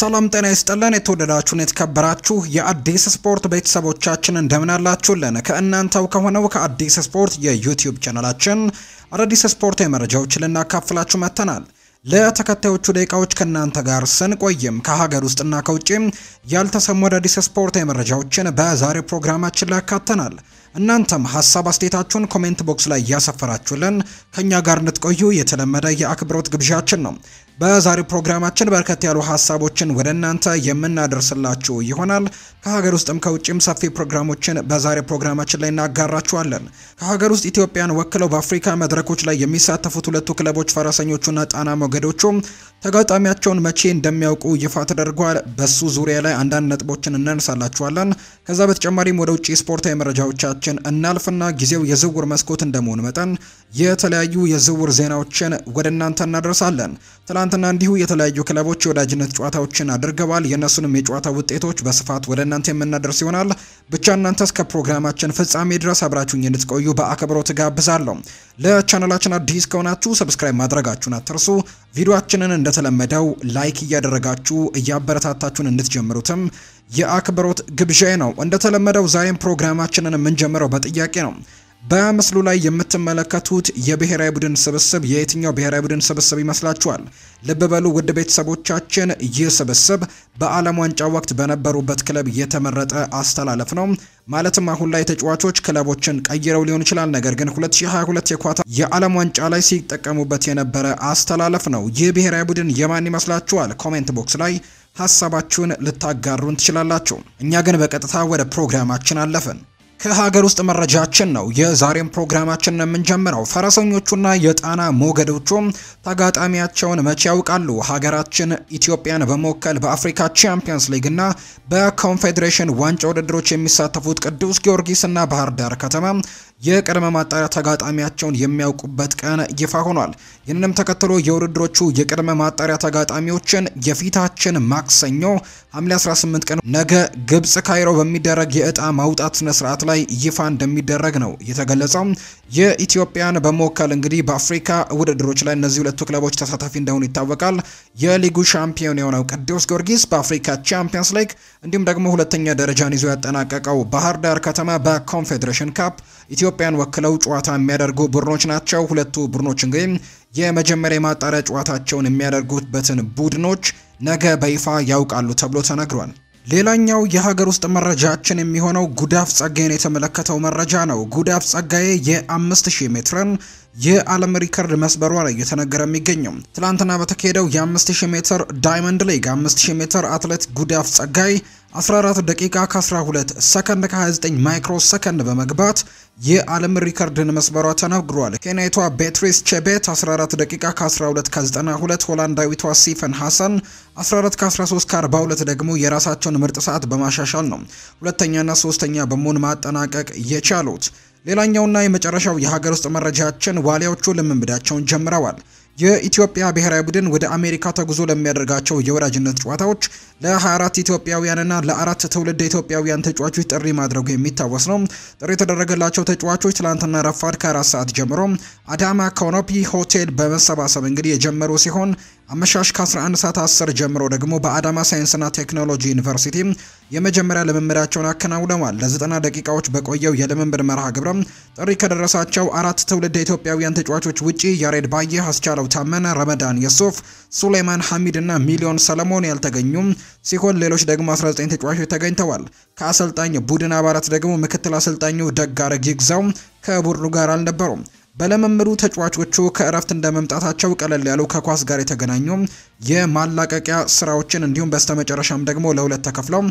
ሰላም ጤና ይስጥልን። የተወደዳችሁን የተከበራችሁ የአዲስ ስፖርት ቤተሰቦቻችን እንደምናላችሁልን ከእናንተው ከሆነው ከአዲስ ስፖርት የዩቲዩብ ቻናላችን አዳዲስ ስፖርታዊ መረጃዎች ልናካፍላችሁ መጥተናል። ለተከታዮቹ ደቂቃዎች ከእናንተ ጋር ስንቆይም ከሀገር ውስጥና ከውጭም ያልተሰሙ አዳዲስ ስፖርታዊ መረጃዎችን በዛሬው ፕሮግራማችን ላይ ያካተናል። እናንተም ሀሳብ አስተያየታችሁን ኮሜንት ቦክስ ላይ እያሰፈራችሁልን ከእኛ ጋር እንድትቆዩ የተለመደ የአክብሮት ግብዣችን ነው። በዛሬው ፕሮግራማችን በርከት ያሉ ሀሳቦችን ወደ እናንተ የምናደርስላችሁ ይሆናል። ከሀገር ውስጥም ከውጭም ሰፊ ፕሮግራሞችን በዛሬ ፕሮግራማችን ላይ እናጋራችኋለን። ከሀገር ውስጥ ኢትዮጵያን ወክለው በአፍሪካ መድረኮች ላይ የሚሳተፉት ሁለቱ ክለቦች ፈረሰኞቹና ጣና ሞገዶቹ ተጋጣሚያቸውን መቼ እንደሚያውቁ ይፋ ተደርጓል። በሱ ዙሪያ ላይ አንዳንድ ነጥቦችን እናነሳላችኋለን። ከዛ በተጨማሪም ወደ ውጭ ስፖርታዊ መረጃዎቻችን እናልፍና ጊዜው የዝውውር መስኮት እንደመሆኑ መጠን የተለያዩ የዝውውር ዜናዎችን ወደ እናንተ እናደርሳለን። ትናንትና እንዲሁ የተለያዩ ክለቦች የወዳጅነት ጨዋታዎችን አድርገዋል። የእነሱንም የጨዋታ ውጤቶች በስፋት ወደ እናንተ የምናደርስ ይሆናል። ብቻ እናንተ እስከ ፕሮግራማችን ፍጻሜ ድረስ አብራችሁኝ እንድትቆዩ በአክብሮት ጋብዛለሁ። ለቻናላችን አዲስ ከሆናችሁ ሰብስክራይብ ማድረጋችሁን አትርሱ። ቪዲዮአችንን እንደተለመደው ላይክ እያደረጋችሁ እያበረታታችሁን እንድትጀምሩትም የአክብሮት ግብዣዬ ነው። እንደተለመደው ዛሬም ፕሮግራማችንን የምንጀምረው በጥያቄ ነው። በምስሉ ላይ የምትመለከቱት የብሔራዊ ቡድን ስብስብ የየትኛው ብሔራዊ ቡድን ስብስብ ይመስላችኋል? ልብ በሉ ውድ ቤተሰቦቻችን፣ ይህ ስብስብ በዓለም ዋንጫ ወቅት በነበሩበት ክለብ የተመረጠ አስተላለፍ ነው። ማለትም አሁን ላይ ተጫዋቾች ክለቦችን ቀይረው ሊሆን ይችላል። ነገር ግን 2022 የኳታ የዓለም ዋንጫ ላይ ሲጠቀሙበት የነበረ አስተላለፍ ነው። ይህ ብሔራዊ ቡድን የማን ይመስላችኋል? ኮሜንት ቦክስ ላይ ሀሳባችሁን ልታጋሩን ትችላላችሁ። እኛ ግን በቀጥታ ወደ ፕሮግራማችን አለፍን። ከሀገር ውስጥ መረጃችን ነው የዛሬም ፕሮግራማችን የምንጀምረው። ፈረሰኞቹና የጣና ሞገዶቹ ተጋጣሚያቸውን መቼ ያውቃሉ? ሀገራችን ኢትዮጵያን በመወከል በአፍሪካ ቻምፒየንስ ሊግና በኮንፌዴሬሽን ዋንጫ ውድድሮች የሚሳተፉት ቅዱስ ጊዮርጊስና ባህር ዳር ከተማ የቅድመ ማጣሪያ ተጋጣሚያቸውን የሚያውቁበት ቀን ይፋ ሆኗል። ይህንንም ተከትሎ የውድድሮቹ የቅድመ ማጣሪያ ተጋጣሚዎችን የፊታችን ማክሰኞ ሐምሌ 18 ቀን ነገ ግብጽ ካይሮ በሚደረግ የእጣ ማውጣት ስነ ስርዓት ላይ ይፋ እንደሚደረግ ነው የተገለጸው። የኢትዮጵያን በመወከል እንግዲህ በአፍሪካ ውድድሮች ላይ እነዚህ ሁለቱ ክለቦች ተሳታፊ እንደሆኑ ይታወቃል። የሊጉ ሻምፒዮን የሆነው ቅዱስ ጊዮርጊስ በአፍሪካ ቻምፒየንስ ሊግ እንዲሁም ደግሞ ሁለተኛ ደረጃን ይዞ ያጠናቀቀው ባህር ዳር ከተማ በኮንፌዴሬሽን ካፕ ኢትዮጵያን ወክለው ጨዋታ የሚያደርጉ ቡድኖች ናቸው። ሁለቱ ቡድኖች እንግዲህ የመጀመሪያ የማጣሪያ ጨዋታቸውን የሚያደርጉበትን ቡድኖች ነገ በይፋ ያውቃሉ ተብሎ ተነግሯል። ሌላኛው የሀገር ውስጥ መረጃችን የሚሆነው ጉዳፍ ጸጋዬን የተመለከተው መረጃ ነው። ጉዳፍ ጸጋዬ የ5000 ሜትርን የዓለም ሪከርድ መስበሯ ላይ እየተነገረ የሚገኘው ትላንትና በተካሄደው የ5000 ሜትር ዳይመንድ ሊግ 5000 ሜትር አትሌት ጉዳፍ ጸጋይ 14 ደቂቃ ከ12 ሰከንድ ከ29 ማይክሮ ሰከንድ በመግባት የዓለም ሪከርድን መስበሯ ተነግሯል። ኬንያዊቷ ቤትሪስ ቼቤት 14 ደቂቃ ከ12 ከ92፣ ሆላንዳዊቷ ሲፈን ሐሰን 14 ከ13 ከ42 ደግሞ የራሳቸውን ምርጥ ሰዓት በማሻሻል ነው ሁለተኛና ሶስተኛ በመሆን ማጠናቀቅ የቻሉት። ሌላኛውና የመጨረሻው የሀገር ውስጥ መረጃችን ዋሊያዎቹ ልምምዳቸውን ጀምረዋል። የኢትዮጵያ ብሔራዊ ቡድን ወደ አሜሪካ ተጉዞ ለሚያደርጋቸው የወዳጅነት ጨዋታዎች ለ24 ኢትዮጵያውያንና ለአራት ትውልድ ኢትዮጵያውያን ተጫዋቾች ጥሪ ማድረጉ የሚታወስ ነው። ጥሪ የተደረገላቸው ተጫዋቾች ትላንትና ረፋድ ከአራት ሰዓት ጀምሮ አዳማ ካኖፒ ሆቴል በመሰባሰብ እንግዲህ የጀመሩ ሲሆን አመሻሽ ከ11 ሰዓት 10 ጀምሮ ደግሞ በአዳማ ሳይንስና ቴክኖሎጂ ዩኒቨርሲቲ የመጀመሪያ ልምምዳቸውን አከናውነዋል። ለ90 ደቂቃዎች በቆየው የልምምድ መርሃ ግብረም ጥሪ ከደረሳቸው አራት ትውልድ ኢትዮጵያውያን ተጫዋቾች ውጪ ያሬድ ባየ፣ አስቻለው ታመነ፣ ረመዳን የሱፍ፣ ሱሌማን ሐሚድ እና ሚሊዮን ሰለሞን ያልተገኙም ሲሆን ሌሎች ደግሞ 19 ተጫዋቾች ተገኝተዋል። ከአሰልጣኝ ቡድን አባላት ደግሞ ምክትል አሰልጣኙ ደጋረግ ይግዛው ከቡድኑ ጋር አልነበሩም። በለመምሩ ተጫዋቾቹ ከእረፍት እንደመምጣታቸው ቀለል ያሉ ከኳስ ጋር የተገናኙ የማላቀቂያ ስራዎችን እንዲሁም በስተመጨረሻም ደግሞ ለሁለት ተከፍለው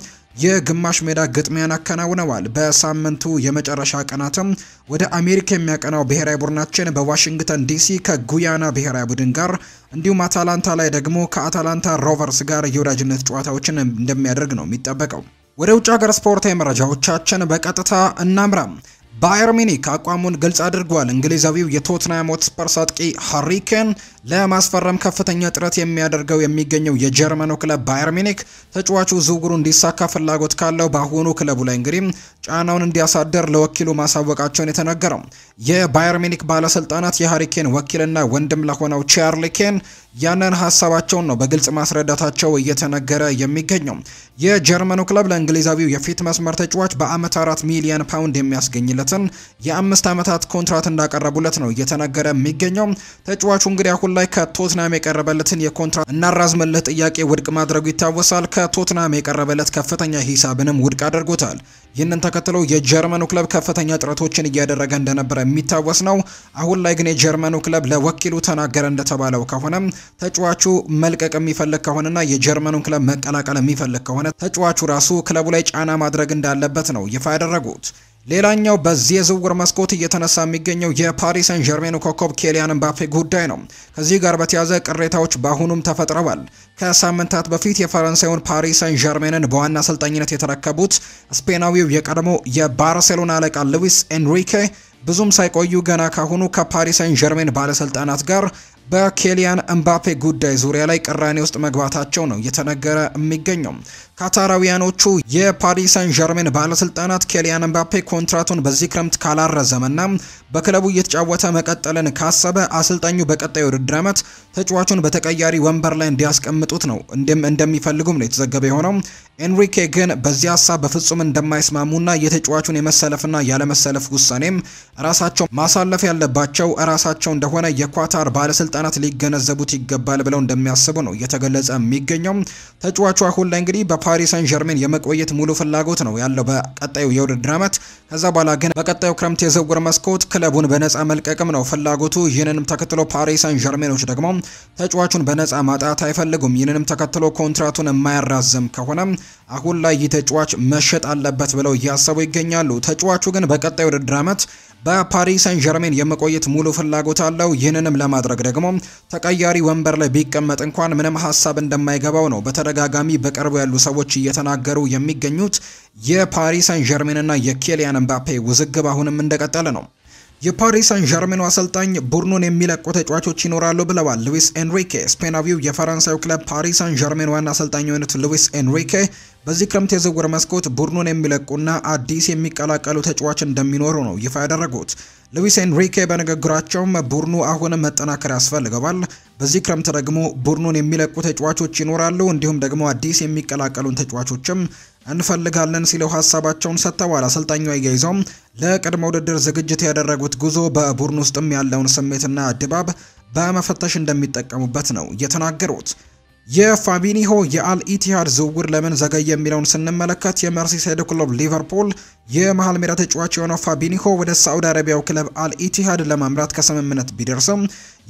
የግማሽ ሜዳ ግጥሚያን አከናውነዋል። በሳምንቱ የመጨረሻ ቀናትም ወደ አሜሪካ የሚያቀናው ብሔራዊ ቡድናችን በዋሽንግተን ዲሲ ከጉያና ብሔራዊ ቡድን ጋር እንዲሁም አታላንታ ላይ ደግሞ ከአታላንታ ሮቨርስ ጋር የወዳጅነት ጨዋታዎችን እንደሚያደርግ ነው የሚጠበቀው። ወደ ውጭ ሀገር ስፖርታዊ መረጃዎቻችን በቀጥታ እናምራም። ባየር ሚኒክ አቋሙን ግልጽ አድርጓል። እንግሊዛዊው የቶትናም ሆትስፐርስ አጥቂ ሃሪ ኬን ለማስፈረም ከፍተኛ ጥረት የሚያደርገው የሚገኘው የጀርመኑ ክለብ ባየር ሚኒክ ተጫዋቹ ዝውውሩ እንዲሳካ ፍላጎት ካለው በአሁኑ ክለቡ ላይ እንግዲህ ጫናውን እንዲያሳደር ለወኪሉ ማሳወቃቸውን የተነገረው የባየር ሚኒክ ባለስልጣናት የሃሪኬን ወኪልና ወንድም ለሆነው ቻርሊ ኬን ያንን ሀሳባቸውን ነው በግልጽ ማስረዳታቸው እየተነገረ የሚገኘው። የጀርመኑ ክለብ ለእንግሊዛዊው የፊት መስመር ተጫዋች በአመት አራት ሚሊዮን ፓውንድ የሚያስገኝለትን የአምስት ዓመታት ኮንትራት እንዳቀረቡለት ነው እየተነገረ የሚገኘው። ተጫዋቹ እንግዲህ አሁን ላይ ከቶትናም የቀረበለትን የኮንትራት እናራዝመልህ ጥያቄ ውድቅ ማድረጉ ይታወሳል። ከቶትናም የቀረበለት ከፍተኛ ሂሳብንም ውድቅ አድርጎታል። ይህንን ተከትሎ የጀርመኑ ክለብ ከፍተኛ ጥረቶችን እያደረገ እንደነበረ የሚታወስ ነው። አሁን ላይ ግን የጀርመኑ ክለብ ለወኪሉ ተናገረ እንደተባለው ከሆነም ተጫዋቹ መልቀቅ የሚፈልግ ከሆነና የጀርመኑን ክለብ መቀላቀል የሚፈልግ ከሆነ ተጫዋቹ ራሱ ክለቡ ላይ ጫና ማድረግ እንዳለበት ነው ይፋ ያደረጉት። ሌላኛው በዚህ የዝውውር መስኮት እየተነሳ የሚገኘው የፓሪስ ሰን ዠርሜኑ ኮከብ ኬሊያን ምባፔ ጉዳይ ነው። ከዚህ ጋር በተያያዘ ቅሬታዎች በአሁኑም ተፈጥረዋል። ከሳምንታት በፊት የፈረንሳዩን ፓሪስ ሰን ዠርሜንን በዋና አሰልጣኝነት የተረከቡት ስፔናዊው የቀድሞ የባርሴሎና አለቃ ሉዊስ ኤንሪኬ ብዙም ሳይቆዩ ገና ካሁኑ ከፓሪስ ሰን ዠርሜን ባለስልጣናት ጋር በኬሊያን እምባፔ ጉዳይ ዙሪያ ላይ ቅራኔ ውስጥ መግባታቸው ነው እየተነገረ የሚገኘው። ካታራውያኖቹ የፓሪስ ሰን ዠርሜን ባለስልጣናት ኬሊያን እምባፔ ኮንትራቱን በዚህ ክረምት ካላረዘመና በክለቡ እየተጫወተ መቀጠልን ካሰበ አሰልጣኙ በቀጣዩ ውድድር ዓመት ተጫዋቹን በተቀያሪ ወንበር ላይ እንዲያስቀምጡት ነው እንደሚፈልጉም ነው የተዘገበ የሆነው። ኤንሪኬ ግን በዚህ ሀሳብ በፍጹም እንደማይስማሙና የተጫዋቹን የመሰለፍና ያለመሰለፍ ውሳኔም ራሳቸው ማሳለፍ ያለባቸው ራሳቸው እንደሆነ የኳታር ባለስልጣ ባለስልጣናት ሊገነዘቡት ይገባል ብለው እንደሚያስቡ ነው እየተገለጸ የሚገኘው። ተጫዋቹ አሁን ላይ እንግዲህ በፓሪስ ሰን ዠርሜን የመቆየት ሙሉ ፍላጎት ነው ያለው በቀጣዩ የውድድር ዓመት። ከዛ በኋላ ግን በቀጣዩ ክረምት የዝውውር መስኮት ክለቡን በነፃ መልቀቅም ነው ፍላጎቱ። ይህንንም ተከትሎ ፓሪስ ሰን ዠርሜኖች ደግሞ ተጫዋቹን በነፃ ማጣት አይፈልጉም። ይህንንም ተከትሎ ኮንትራቱን የማያራዘም ከሆነ አሁን ላይ ይህ ተጫዋች መሸጥ አለበት ብለው እያሰቡ ይገኛሉ። ተጫዋቹ ግን በቀጣዩ ውድድር ዓመት በፓሪስ ሰን ዠርሜን የመቆየት ሙሉ ፍላጎት አለው። ይህንንም ለማድረግ ደግሞ ተቀያሪ ወንበር ላይ ቢቀመጥ እንኳን ምንም ሀሳብ እንደማይገባው ነው በተደጋጋሚ በቅርቡ ያሉ ሰዎች እየተናገሩ የሚገኙት። የፓሪስ ሳን ዠርሜንና የኬሊያን ኤምባፔ ውዝግብ አሁንም እንደቀጠለ ነው። የፓሪስ ሳን ዠርሜኑ አሰልጣኝ ቡድኑን የሚለቁ ተጫዋቾች ይኖራሉ ብለዋል። ሉዊስ ኤንሪኬ ስፔናዊው የፈረንሳዩ ክለብ ፓሪስ ሳን ዠርሜን ዋና አሰልጣኝ የሆኑት ሉዊስ ኤንሪኬ በዚህ ክረምት የዝውውር መስኮት ቡድኑን የሚለቁና አዲስ የሚቀላቀሉ ተጫዋች እንደሚኖሩ ነው ይፋ ያደረጉት። ሉዊስ ኤንሪኬ በንግግራቸውም ቡድኑ አሁንም መጠናከር ያስፈልገዋል፣ በዚህ ክረምት ደግሞ ቡድኑን የሚለቁ ተጫዋቾች ይኖራሉ፣ እንዲሁም ደግሞ አዲስ የሚቀላቀሉን ተጫዋቾችም እንፈልጋለን ሲለው ሀሳባቸውን ሰጥተዋል። አሰልጣኙ አያይዘውም ለቅድመ ውድድር ዝግጅት ያደረጉት ጉዞ በቡድን ውስጥም ያለውን ስሜትና ድባብ በመፈተሽ እንደሚጠቀሙበት ነው የተናገሩት። የፋቢኒሆ የአልኢቲሃድ ዝውውር ለምን ዘገየ የሚለውን ስንመለከት የመርሲሳይድ ክለብ ሊቨርፑል የመሃል ሜዳ ተጫዋች የሆነው ፋቢኒሆ ወደ ሳዑዲ አረቢያው ክለብ አልኢቲሃድ ለማምራት ከስምምነት ቢደርስም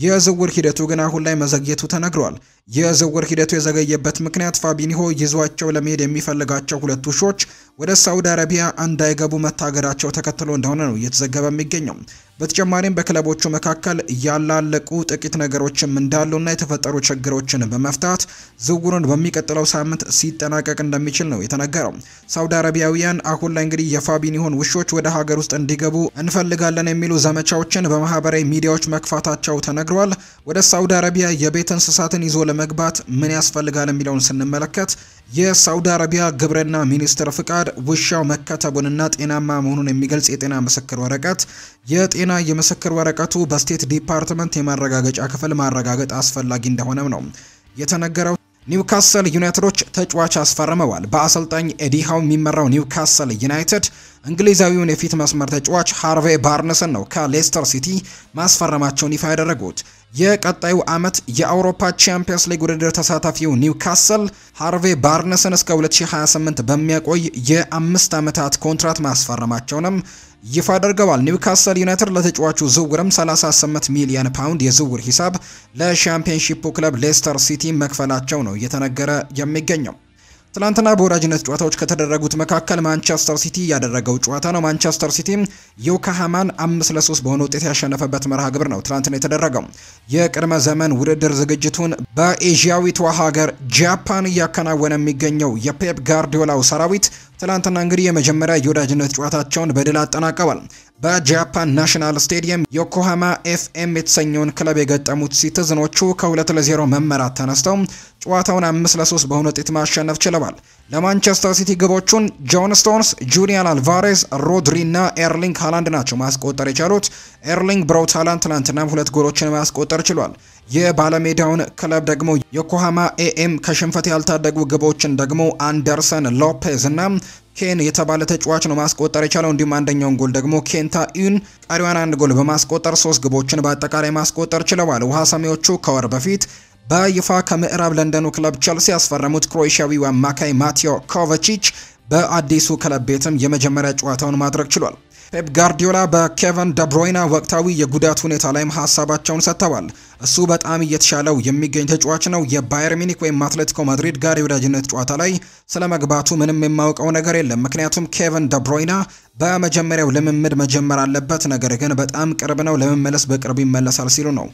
የዝውውር ሂደቱ ግን አሁን ላይ መዘግየቱ ተነግሯል። የዝውውር ሂደቱ የዘገየበት ምክንያት ፋቢኒሆ ይዟቸው ለመሄድ የሚፈልጋቸው ሁለት ሾች ወደ ሳዑዲ አረቢያ እንዳይገቡ መታገዳቸው ተከትሎ እንደሆነ ነው እየተዘገበ የሚገኘው። በተጨማሪም በክለቦቹ መካከል ያላለቁ ጥቂት ነገሮችም እንዳሉና የተፈጠሩ ችግሮችን በመፍታት ዝውውሩን በሚቀጥለው ሳምንት ሲጠናቀቅ እንደሚችል ነው የተነገረው። ሳዑዲ አረቢያውያን አሁን ላይ እንግዲህ ይሁን ውሾች ወደ ሀገር ውስጥ እንዲገቡ እንፈልጋለን የሚሉ ዘመቻዎችን በማህበራዊ ሚዲያዎች መክፋታቸው ተነግሯል። ወደ ሳውዲ አረቢያ የቤት እንስሳትን ይዞ ለመግባት ምን ያስፈልጋል የሚለውን ስንመለከት የሳውዲ አረቢያ ግብርና ሚኒስቴር ፍቃድ ውሻው መከተቡንና ጤናማ መሆኑን የሚገልጽ የጤና ምስክር ወረቀት የጤና የምስክር ወረቀቱ በስቴት ዲፓርትመንት የማረጋገጫ ክፍል ማረጋገጥ አስፈላጊ እንደሆነም ነው የተነገረው። ኒውካስል ዩናይትዶች ተጫዋች አስፈርመዋል። በአሰልጣኝ ኤዲሃው የሚመራው ኒውካስል ዩናይትድ እንግሊዛዊውን የፊት መስመር ተጫዋች ሃርቬ ባርንስን ነው ከሌስተር ሲቲ ማስፈረማቸውን ይፋ ያደረጉት። የቀጣዩ ዓመት የአውሮፓ ቻምፒየንስ ሊግ ውድድር ተሳታፊው ኒውካስል ሃርቬ ባርነስን እስከ 2028 በሚያቆይ የአምስት ዓመታት ኮንትራት ማስፈረማቸውንም ይፋ አድርገዋል። ኒውካስል ዩናይትድ ለተጫዋቹ ዝውውርም 38 ሚሊዮን ፓውንድ የዝውውር ሂሳብ ለሻምፒዮንሺፑ ክለብ ሌስተር ሲቲ መክፈላቸው ነው እየተነገረ የሚገኘው። ትላንትና በወዳጅነት ጨዋታዎች ከተደረጉት መካከል ማንቸስተር ሲቲ ያደረገው ጨዋታ ነው። ማንቸስተር ሲቲ ዮካሃማን አምስት ለሶስት በሆነ ውጤት ያሸነፈበት መርሃ ግብር ነው ትላንትና የተደረገው። የቅድመ ዘመን ውድድር ዝግጅቱን በኤዥያዊቷ ሀገር ጃፓን እያከናወነ የሚገኘው የፔፕ ጋርዲዮላው ሰራዊት ትላንትና እንግዲህ የመጀመሪያ የወዳጅነት ጨዋታቸውን በድል አጠናቀዋል። በጃፓን ናሽናል ስቴዲየም ዮኮሃማ ኤፍኤም የተሰኘውን ክለብ የገጠሙት ሲቲዝኖቹ ከ2 መመራት ተነስተው ጨዋታውን አምስት ለ3 በሆነ ውጤት ማሸነፍ ችለዋል። ለማንቸስተር ሲቲ ግቦቹን ጆን ስቶንስ፣ ጁሊያን አልቫሬዝ፣ ሮድሪ እና ኤርሊንግ ሃላንድ ናቸው ማስቆጠር የቻሉት። ኤርሊንግ ብራውት ሃላንድ ትናንትናም ሁለት ጎሎችን ማስቆጠር ችሏል። የባለሜዳውን ክለብ ደግሞ ዮኮሃማ ኤኤም ከሽንፈት ያልታደጉ ግቦችን ደግሞ አንደርሰን ሎፔዝ እና ኬን የተባለ ተጫዋች ነው ማስቆጠር የቻለው። እንዲሁም አንደኛውን ጎል ደግሞ ኬንታ ኢዩን ቀሪዋን አንድ ጎል በማስቆጠር ሶስት ግቦችን በአጠቃላይ ማስቆጠር ችለዋል። ውሃ ሰሜዎቹ ከወር በፊት በይፋ ከምዕራብ ለንደኑ ክለብ ቸልሲ ያስፈረሙት ክሮኤሽያዊው አማካይ ማቴዮ ኮቫቺች በአዲሱ ክለብ ቤትም የመጀመሪያ ጨዋታውን ማድረግ ችሏል። ፔፕ ጋርዲዮላ በኬቨን ደብሮይና ወቅታዊ የጉዳት ሁኔታ ላይም ሀሳባቸውን ሰጥተዋል። እሱ በጣም እየተሻለው የሚገኝ ተጫዋች ነው። የባየር ሚኒክ ወይም አትሌቲኮ ማድሪድ ጋር የወዳጅነት ጨዋታ ላይ ስለ መግባቱ ምንም የማውቀው ነገር የለም። ምክንያቱም ኬቨን ደብሮይና በመጀመሪያው ልምምድ መጀመር አለበት፣ ነገር ግን በጣም ቅርብ ነው። ለመመለስ በቅርብ ይመለሳል ሲሉ ነው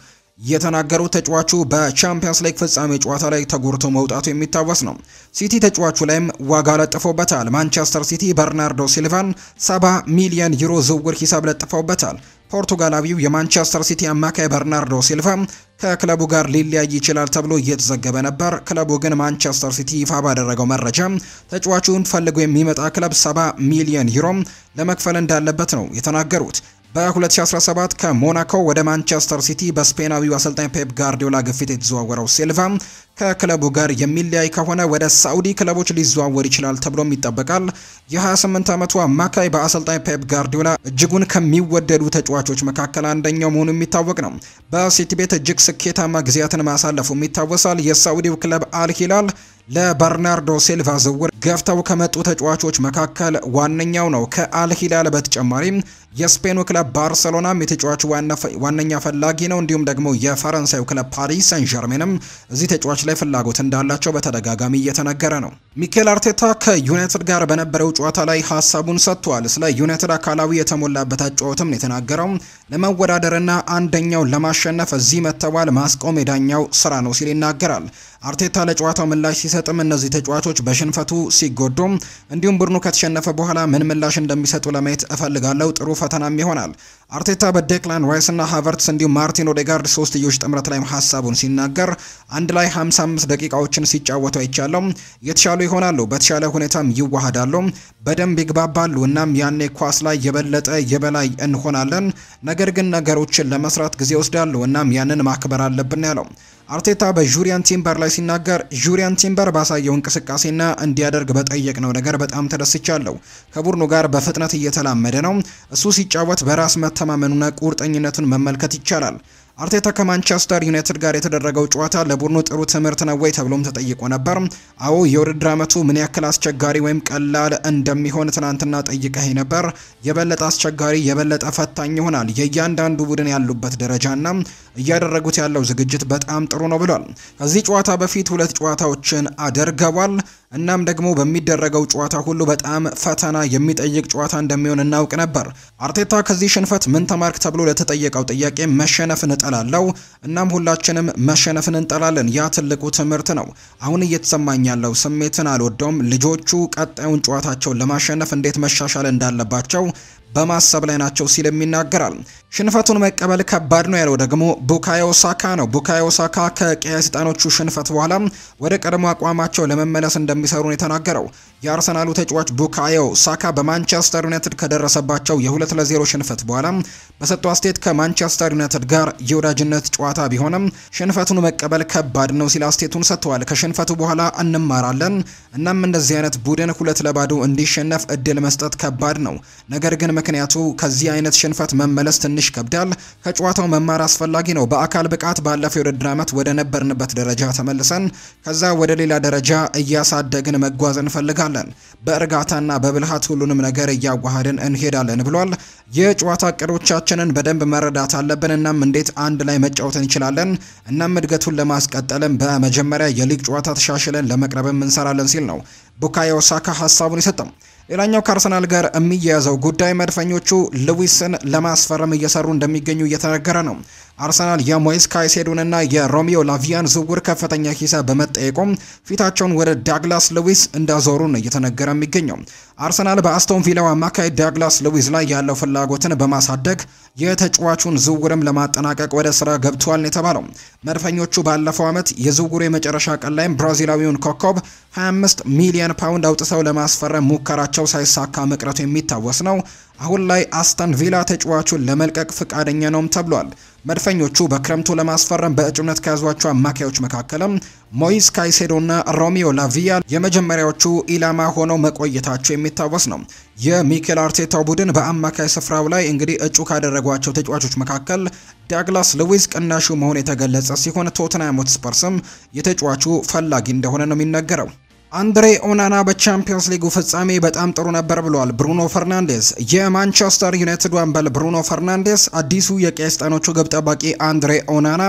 የተናገሩት ተጫዋቹ በቻምፒየንስ ሊግ ፍጻሜ ጨዋታ ላይ ተጎድቶ መውጣቱ የሚታወስ ነው። ሲቲ ተጫዋቹ ላይም ዋጋ ለጥፎበታል። ማንቸስተር ሲቲ በርናርዶ ሲልቫን 70 ሚሊዮን ዩሮ ዝውውር ሂሳብ ለጥፈውበታል። ፖርቱጋላዊው የማንቸስተር ሲቲ አማካይ በርናርዶ ሲልቫ ከክለቡ ጋር ሊለያይ ይችላል ተብሎ እየተዘገበ ነበር። ክለቡ ግን ማንቸስተር ሲቲ ይፋ ባደረገው መረጃ ተጫዋቹን ፈልጎ የሚመጣ ክለብ 70 ሚሊዮን ዩሮ ለመክፈል እንዳለበት ነው የተናገሩት። በ2017 ከሞናኮ ወደ ማንቸስተር ሲቲ በስፔናዊው አሰልጣኝ ፔፕ ጋርዲዮላ ግፊት የተዘዋወረው ሲልቫ ከክለቡ ጋር የሚለያይ ከሆነ ወደ ሳውዲ ክለቦች ሊዘዋወር ይችላል ተብሎም ይጠበቃል። የ28 ዓመቱ አማካይ በአሰልጣኝ ፔፕ ጋርዲዮላ እጅጉን ከሚወደዱ ተጫዋቾች መካከል አንደኛው መሆኑ የሚታወቅ ነው። በሲቲ ቤት እጅግ ስኬታማ ጊዜያትን ማሳለፉም ይታወሳል። የሳውዲው ክለብ አልሂላል ለበርናርዶ ሲልቫ ዝውውር ገፍተው ከመጡ ተጫዋቾች መካከል ዋነኛው ነው። ከአልሂላል በተጨማሪም የስፔኑ ክለብ ባርሰሎናም የተጫዋቹ ዋነኛ ፈላጊ ነው። እንዲሁም ደግሞ የፈረንሳዩ ክለብ ፓሪስ ሰን ዠርሜንም እዚህ ተጫዋች ላይ ፍላጎት እንዳላቸው በተደጋጋሚ እየተነገረ ነው። ሚኬል አርቴታ ከዩናይትድ ጋር በነበረው ጨዋታ ላይ ሀሳቡን ሰጥቷል። ስለ ዩናይትድ አካላዊ የተሞላበት አጫወትም የተናገረው። ለመወዳደርና አንደኛው ለማሸነፍ እዚህ መጥተዋል። ማስቆም የዳኛው ስራ ነው ሲል ይናገራል። አርቴታ ለጨዋታው ምላሽ ሲሰጥም እነዚህ ተጫዋቾች በሽንፈቱ ሲጎዱም እንዲሁም ቡድኑ ከተሸነፈ በኋላ ምን ምላሽ እንደሚሰጡ ለማየት እፈልጋለሁ። ጥሩ ፈተናም ይሆናል። አርቴታ በዴክላን እና ሃቨርትስ እንዲሁም ማርቲን ኦዴጋርድ ሶስትዮሽ ጥምረት ላይም ሀሳቡን ሲናገር አንድ ላይ 55 ደቂቃዎችን ሲጫወቱ አይቻለሁ። የተሻሉ ይሆናሉ፣ በተሻለ ሁኔታም ይዋሃዳሉ፣ በደንብ ይግባባሉ። እናም ያኔ ኳስ ላይ የበለጠ የበላይ እንሆናለን። ነገር ግን ነገሮችን ለመስራት ጊዜ ወስዳሉ፣ እናም ያንን ማክበር አለብን ያለው አርቴታ በጁሪያን ቲምበር ላይ ሲናገር ጁሪያን ቲምበር ባሳየው እንቅስቃሴና እንዲያደርግ በጠየቅነው ነገር በጣም ተደስቻለሁ። ከቡድኑ ጋር በፍጥነት እየተላመደ ነው። እሱ ሲጫወት በራስ መተማመኑና ቁርጠኝነቱን መመልከት ይቻላል። አርቴታ ከማንቸስተር ዩናይትድ ጋር የተደረገው ጨዋታ ለቡድኑ ጥሩ ትምህርት ነው ወይ ተብሎም ተጠይቆ ነበር። አዎ የውድድር ዓመቱ ምን ያክል አስቸጋሪ ወይም ቀላል እንደሚሆን ትናንትና ጠይቀህ ነበር። የበለጠ አስቸጋሪ፣ የበለጠ ፈታኝ ይሆናል። የእያንዳንዱ ቡድን ያሉበት ደረጃና እያደረጉት ያለው ዝግጅት በጣም ጥሩ ነው ብሏል። ከዚህ ጨዋታ በፊት ሁለት ጨዋታዎችን አድርገዋል። እናም ደግሞ በሚደረገው ጨዋታ ሁሉ በጣም ፈተና የሚጠይቅ ጨዋታ እንደሚሆን እናውቅ ነበር። አርቴታ ከዚህ ሽንፈት ምን ተማርክ ተብሎ ለተጠየቀው ጥያቄ መሸነፍን እጠላለው፣ እናም ሁላችንም መሸነፍን እንጠላለን። ያ ትልቁ ትምህርት ነው። አሁን እየተሰማኝ ያለው ስሜትን አልወደውም። ልጆቹ ቀጣዩን ጨዋታቸውን ለማሸነፍ እንዴት መሻሻል እንዳለባቸው በማሰብ ላይ ናቸው ሲልም ይናገራል። ሽንፈቱን መቀበል ከባድ ነው ያለው ደግሞ ቡካዮ ሳካ ነው። ቡካዮ ሳካ ከቀያይ ሰይጣኖቹ ሽንፈት በኋላ ወደ ቀድሞ አቋማቸው ለመመለስ እንደሚሰሩ ነው የተናገረው። የአርሰናሉ ተጫዋች ቡካዮ ሳካ በማንቸስተር ዩናይትድ ከደረሰባቸው የሁለት ለዜሮ ሽንፈት በኋላ በሰጠው አስተያየት ከማንቸስተር ዩናይትድ ጋር የወዳጅነት ጨዋታ ቢሆንም ሽንፈቱን መቀበል ከባድ ነው ሲል አስተያየቱን ሰጥተዋል። ከሽንፈቱ በኋላ እንማራለን፣ እናም እንደዚህ አይነት ቡድን ሁለት ለባዶ እንዲሸነፍ እድል መስጠት ከባድ ነው። ነገር ግን ምክንያቱ ከዚህ አይነት ሽንፈት መመለስ ትንሽ ከብዳል። ከጨዋታው መማር አስፈላጊ ነው። በአካል ብቃት ባለፈው የውድድር ዓመት ወደ ነበርንበት ደረጃ ተመልሰን ከዛ ወደ ሌላ ደረጃ እያሳደግን መጓዝ እንፈልጋለን እንችላለን። በእርጋታና በብልሃት ሁሉንም ነገር እያዋሃድን እንሄዳለን ብሏል። የጨዋታ እቅዶቻችንን በደንብ መረዳት አለብን። እናም እንዴት አንድ ላይ መጫወት እንችላለን። እናም እድገቱን ለማስቀጠልም በመጀመሪያ የሊግ ጨዋታ ተሻሽለን ለመቅረብም እንሰራለን ሲል ነው ቡካዮ ሳካ ሀሳቡን የሰጠው። ሌላኛው ከአርሰናል ጋር የሚያያዘው ጉዳይ መድፈኞቹ ልዊስን ለማስፈረም እየሰሩ እንደሚገኙ እየተነገረ ነው። አርሰናል የሞይስ ካይሴዶንና የሮሚዮ ላቪያን ዝውውር ከፍተኛ ሂሳብ በመጠየቁም ፊታቸውን ወደ ዳግላስ ሉዊስ እንዳዞሩ ነው እየተነገረ የሚገኘው። አርሰናል በአስቶን ቪላው አማካይ ዳግላስ ሉዊስ ላይ ያለው ፍላጎትን በማሳደግ የተጫዋቹን ዝውውርም ለማጠናቀቅ ወደ ስራ ገብቷል የተባለው መድፈኞቹ ባለፈው ዓመት የዝውውሩ የመጨረሻ ቀን ላይም ብራዚላዊውን ኮከብ 25 ሚሊዮን ፓውንድ አውጥተው ለማስፈረም ሙከራቸው ሳይሳካ መቅረቱ የሚታወስ ነው። አሁን ላይ አስተን ቪላ ተጫዋቹን ለመልቀቅ ፈቃደኛ ነውም ተብሏል። መድፈኞቹ በክረምቱ ለማስፈረም በእጩነት ከያዟቸው አማካዮች መካከልም ሞይስ ካይሴዶና ሮሚዮ ላቪያ የመጀመሪያዎቹ ኢላማ ሆነው መቆየታቸው የሚታወስ ነው። የሚኬል አርቴታው ቡድን በአማካይ ስፍራው ላይ እንግዲህ እጩ ካደረጓቸው ተጫዋቾች መካከል ዳግላስ ልዊዝ ቅናሹ መሆን የተገለጸ ሲሆን ቶትናም ሆትስፐርስም የተጫዋቹ ፈላጊ እንደሆነ ነው የሚነገረው። አንድሬ ኦናና በቻምፒየንስ ሊጉ ፍጻሜ በጣም ጥሩ ነበር ብለዋል ብሩኖ ፈርናንዴስ። የማንቸስተር ዩናይትድ አምበል ብሩኖ ፈርናንዴስ አዲሱ የቀይ ሰይጣኖቹ ግብ ጠባቂ አንድሬ ኦናና